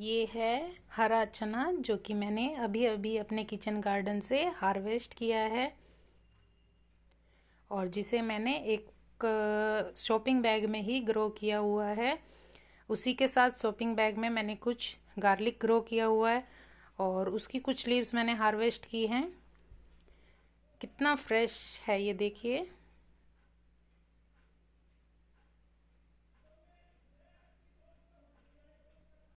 ये है हरा चना जो कि मैंने अभी अभी अपने किचन गार्डन से हार्वेस्ट किया है और जिसे मैंने एक शॉपिंग बैग में ही ग्रो किया हुआ है उसी के साथ शॉपिंग बैग में मैंने कुछ गार्लिक ग्रो किया हुआ है और उसकी कुछ लीव्स मैंने हार्वेस्ट की हैं कितना फ्रेश है ये देखिए